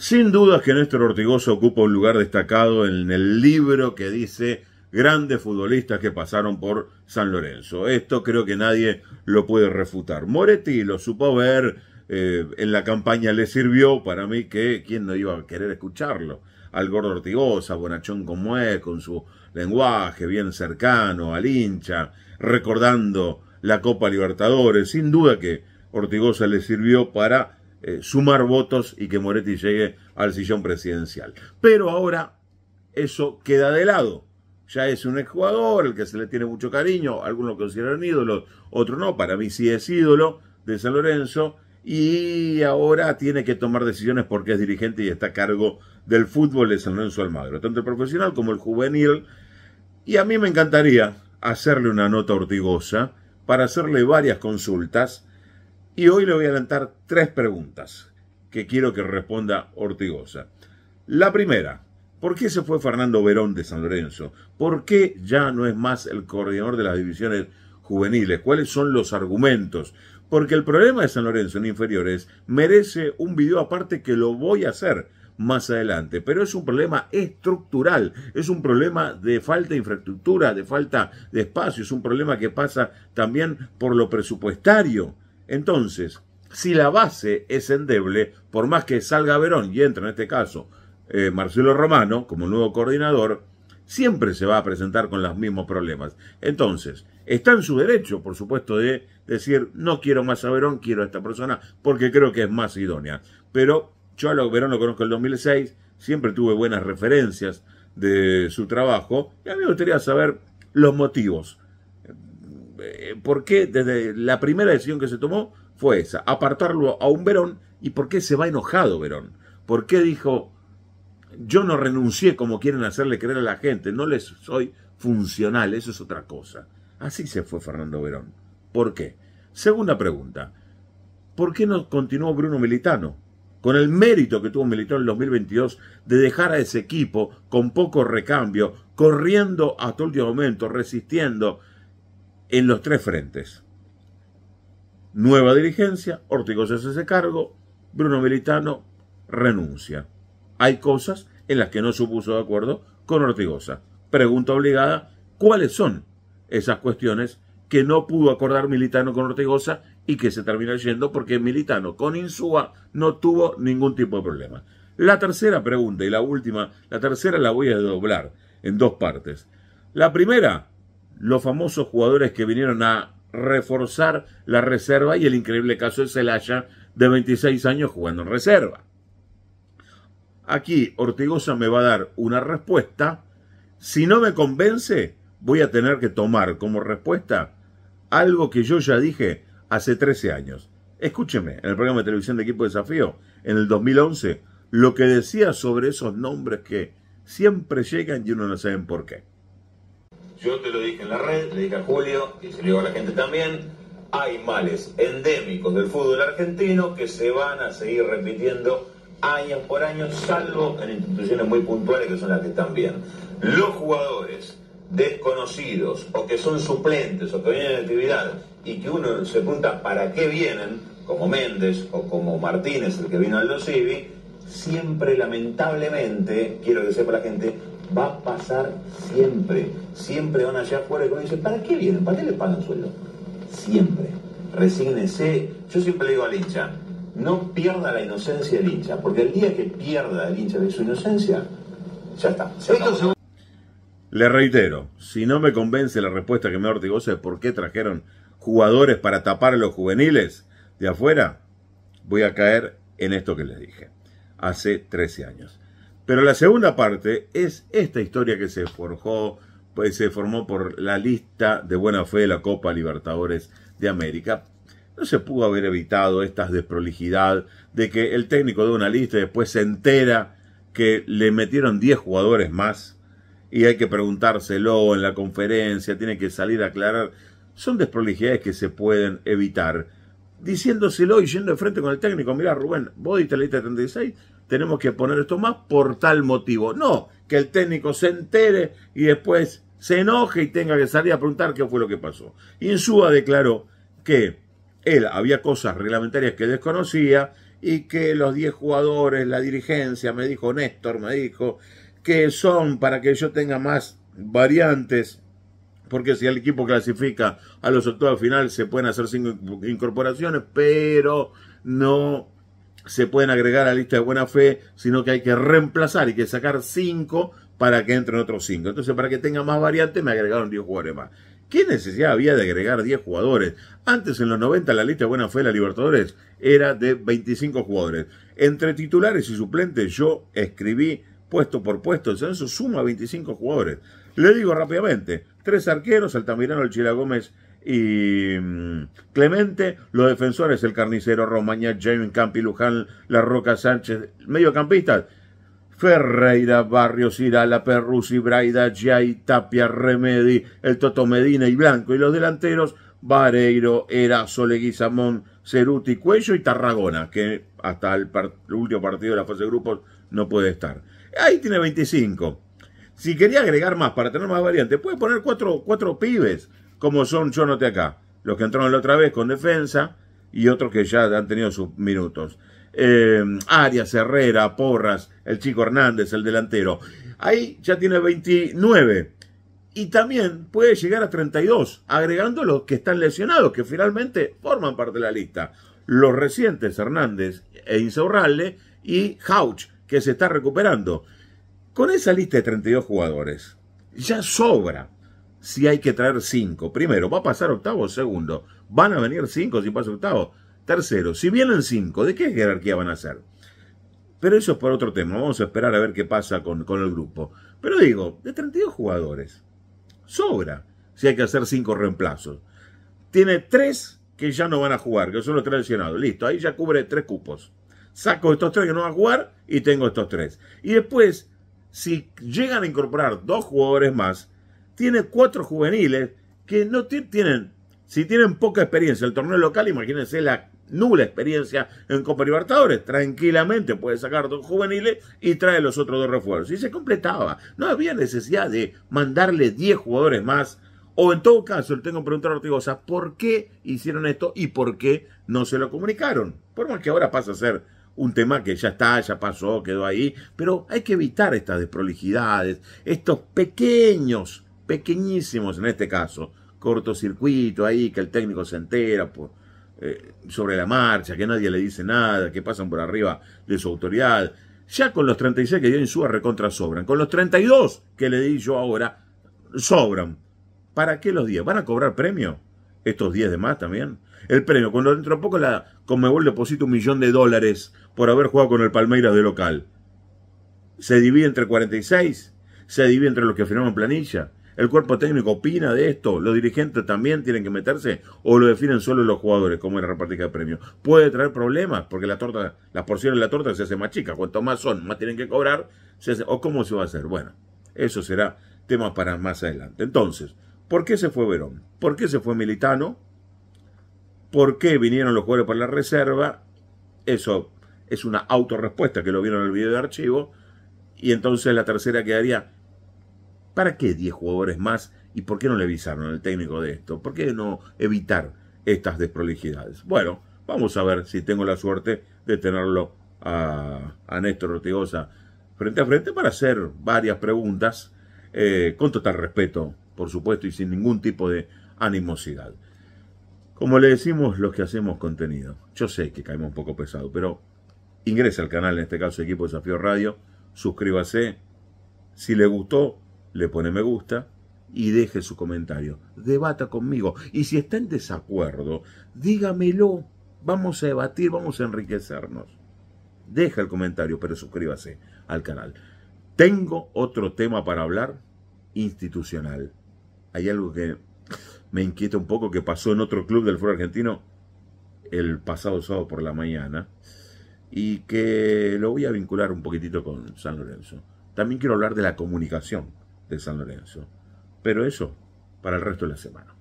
Sin duda que Néstor Ortigosa ocupa un lugar destacado en el libro que dice grandes futbolistas que pasaron por San Lorenzo. Esto creo que nadie lo puede refutar. Moretti lo supo ver, eh, en la campaña le sirvió para mí que quién no iba a querer escucharlo. Al gordo Ortigosa, bonachón como es, con su lenguaje bien cercano al hincha, recordando la Copa Libertadores. Sin duda que Ortigosa le sirvió para eh, sumar votos y que Moretti llegue al sillón presidencial. Pero ahora eso queda de lado. Ya es un exjugador, el que se le tiene mucho cariño, algunos lo consideran ídolo, otros no, para mí sí es ídolo de San Lorenzo, y ahora tiene que tomar decisiones porque es dirigente y está a cargo del fútbol de San Lorenzo Almagro, tanto el profesional como el juvenil. Y a mí me encantaría hacerle una nota ortigosa para hacerle varias consultas y hoy le voy a adelantar tres preguntas que quiero que responda Ortigosa. La primera, ¿por qué se fue Fernando Verón de San Lorenzo? ¿Por qué ya no es más el coordinador de las divisiones juveniles? ¿Cuáles son los argumentos? Porque el problema de San Lorenzo en inferiores merece un video aparte que lo voy a hacer más adelante, pero es un problema estructural, es un problema de falta de infraestructura, de falta de espacio, es un problema que pasa también por lo presupuestario entonces, si la base es endeble, por más que salga Verón y entre en este caso eh, Marcelo Romano como nuevo coordinador, siempre se va a presentar con los mismos problemas. Entonces, está en su derecho, por supuesto, de decir, no quiero más a Verón, quiero a esta persona, porque creo que es más idónea. Pero yo a Verón lo conozco el 2006, siempre tuve buenas referencias de su trabajo, y a mí me gustaría saber los motivos eh, ¿por qué desde la primera decisión que se tomó fue esa? Apartarlo a un Verón y por qué se va enojado Verón. ¿Por qué dijo, yo no renuncié como quieren hacerle creer a la gente, no les soy funcional, eso es otra cosa. Así se fue Fernando Verón. ¿Por qué? Segunda pregunta, ¿por qué no continuó Bruno Militano? Con el mérito que tuvo Militano en el 2022 de dejar a ese equipo con poco recambio, corriendo hasta el último momento, resistiendo, en los tres frentes. Nueva dirigencia, Ortigosa se hace cargo, Bruno Militano renuncia. Hay cosas en las que no se puso de acuerdo con Ortigosa. Pregunta obligada, ¿cuáles son esas cuestiones que no pudo acordar Militano con Ortigosa y que se termina yendo porque Militano con Insúa no tuvo ningún tipo de problema? La tercera pregunta y la última, la tercera la voy a doblar en dos partes. La primera, los famosos jugadores que vinieron a reforzar la reserva y el increíble caso de Celaya de 26 años jugando en reserva. Aquí Ortigosa me va a dar una respuesta. Si no me convence, voy a tener que tomar como respuesta algo que yo ya dije hace 13 años. Escúcheme, en el programa de televisión de Equipo Desafío, en el 2011, lo que decía sobre esos nombres que siempre llegan y uno no sabe por qué. Yo te lo dije en la red, le dije a Julio, y se lo digo a la gente también, hay males endémicos del fútbol argentino que se van a seguir repitiendo año por año, salvo en instituciones muy puntuales que son las que están bien. Los jugadores desconocidos o que son suplentes o que vienen de actividad y que uno se pregunta para qué vienen, como Méndez o como Martínez, el que vino al Dosivi, siempre lamentablemente, quiero que sepa la gente, va a pasar siempre. Siempre van allá afuera y cuando ¿para qué vienen? ¿Para qué les pagan sueldo? Siempre. Resígnese. Yo siempre le digo al hincha, no pierda la inocencia del hincha, porque el día que pierda el hincha de su inocencia, ya está. Le reitero, si no me convence la respuesta que me da es de por qué trajeron jugadores para tapar a los juveniles de afuera, voy a caer en esto que les dije hace 13 años. Pero la segunda parte es esta historia que se forjó, pues se formó por la lista de buena fe de la Copa Libertadores de América. No se pudo haber evitado esta desprolijidad de que el técnico de una lista y después se entera que le metieron 10 jugadores más y hay que preguntárselo en la conferencia, tiene que salir a aclarar. Son desprolijidades que se pueden evitar. Diciéndoselo y yendo de frente con el técnico, mirá Rubén, vos diste la lista 36, tenemos que poner esto más por tal motivo. No, que el técnico se entere y después se enoje y tenga que salir a preguntar qué fue lo que pasó. Insúa declaró que él había cosas reglamentarias que desconocía y que los 10 jugadores, la dirigencia, me dijo Néstor, me dijo, que son para que yo tenga más variantes, porque si el equipo clasifica a los octavos final se pueden hacer cinco incorporaciones, pero no se pueden agregar a la lista de buena fe, sino que hay que reemplazar y que sacar 5 para que entren otros 5. Entonces, para que tenga más variantes, me agregaron 10 jugadores más. ¿Qué necesidad había de agregar 10 jugadores? Antes, en los 90, la lista de buena fe de la Libertadores era de 25 jugadores. Entre titulares y suplentes, yo escribí puesto por puesto. Eso suma 25 jugadores. Le digo rápidamente: tres arqueros, Altamirano, el Chila Gómez, y mm, Clemente, los defensores, el carnicero Romaña, James Campi, Luján, La Roca Sánchez, mediocampistas, Ferreira, Barrios, Irala, Perruzzi, Braida, Jai, Tapia, Remedi, el Toto Medina y Blanco, y los delanteros, Vareiro, Erazo, Leguizamón, Ceruti, Cuello y Tarragona, que hasta el, último partido de la fase de grupos no puede estar. Ahí tiene 25. Si quería agregar más para tener más variantes, puede poner cuatro, cuatro pibes como son, yo note acá, los que entraron la otra vez con defensa y otros que ya han tenido sus minutos. Eh, Arias, Herrera, Porras, el chico Hernández, el delantero. Ahí ya tiene 29. Y también puede llegar a 32, agregando los que están lesionados, que finalmente forman parte de la lista. Los recientes Hernández e Insaurralde y Hauch, que se está recuperando. Con esa lista de 32 jugadores, ya sobra si hay que traer cinco. Primero, ¿va a pasar octavo? Segundo, ¿van a venir cinco si pasa octavo? Tercero, si vienen cinco, ¿de qué jerarquía van a ser? Pero eso es por otro tema. Vamos a esperar a ver qué pasa con, con el grupo. Pero digo, de 32 jugadores, sobra si hay que hacer cinco reemplazos. Tiene tres que ya no van a jugar, que son los tres Listo, ahí ya cubre tres cupos. Saco estos tres que no van a jugar y tengo estos tres. Y después, si llegan a incorporar dos jugadores más, tiene cuatro juveniles que no tienen, si tienen poca experiencia el torneo local, imagínense la nula experiencia en Copa Libertadores, tranquilamente puede sacar dos juveniles y trae los otros dos refuerzos. Y se completaba. No había necesidad de mandarle 10 jugadores más. O en todo caso, le tengo que preguntar a Ortigosa por qué hicieron esto y por qué no se lo comunicaron. Por más que ahora pasa a ser un tema que ya está, ya pasó, quedó ahí, pero hay que evitar estas desprolijidades, estos pequeños pequeñísimos en este caso, cortocircuito ahí, que el técnico se entera por, eh, sobre la marcha, que nadie le dice nada, que pasan por arriba de su autoridad. Ya con los 36 que dio Insúa recontra sobran. Con los 32 que le di yo ahora, sobran. ¿Para qué los 10? ¿Van a cobrar premio? Estos 10 de más también. El premio, cuando dentro de poco la Conmebol deposita un millón de dólares por haber jugado con el Palmeiras de local. Se divide entre 46, se divide entre los que firmaron planilla, ¿El cuerpo técnico opina de esto? ¿Los dirigentes también tienen que meterse? ¿O lo definen solo los jugadores, como es la repartija de premios? Puede traer problemas, porque la torta, las porciones de la torta se hacen más chicas. Cuanto más son, más tienen que cobrar. ¿O cómo se va a hacer? Bueno, eso será tema para más adelante. Entonces, ¿por qué se fue Verón? ¿Por qué se fue Militano? ¿Por qué vinieron los jugadores para la reserva? Eso es una autorrespuesta que lo vieron en el video de archivo. Y entonces la tercera quedaría ¿Para qué 10 jugadores más? ¿Y por qué no le avisaron al técnico de esto? ¿Por qué no evitar estas desprolijidades? Bueno, vamos a ver si tengo la suerte de tenerlo a, Néstor Ortigosa frente a frente para hacer varias preguntas eh, con total respeto, por supuesto, y sin ningún tipo de animosidad. Como le decimos los que hacemos contenido, yo sé que caemos un poco pesado, pero ingrese al canal, en este caso Equipo Desafío Radio, suscríbase. Si le gustó, le pone me gusta y deje su comentario. Debata conmigo. Y si está en desacuerdo, dígamelo. Vamos a debatir, vamos a enriquecernos. Deja el comentario, pero suscríbase al canal. Tengo otro tema para hablar, institucional. Hay algo que me inquieta un poco que pasó en otro club del fútbol argentino el pasado sábado por la mañana y que lo voy a vincular un poquitito con San Lorenzo. También quiero hablar de la comunicación de San Lorenzo. Pero eso para el resto de la semana.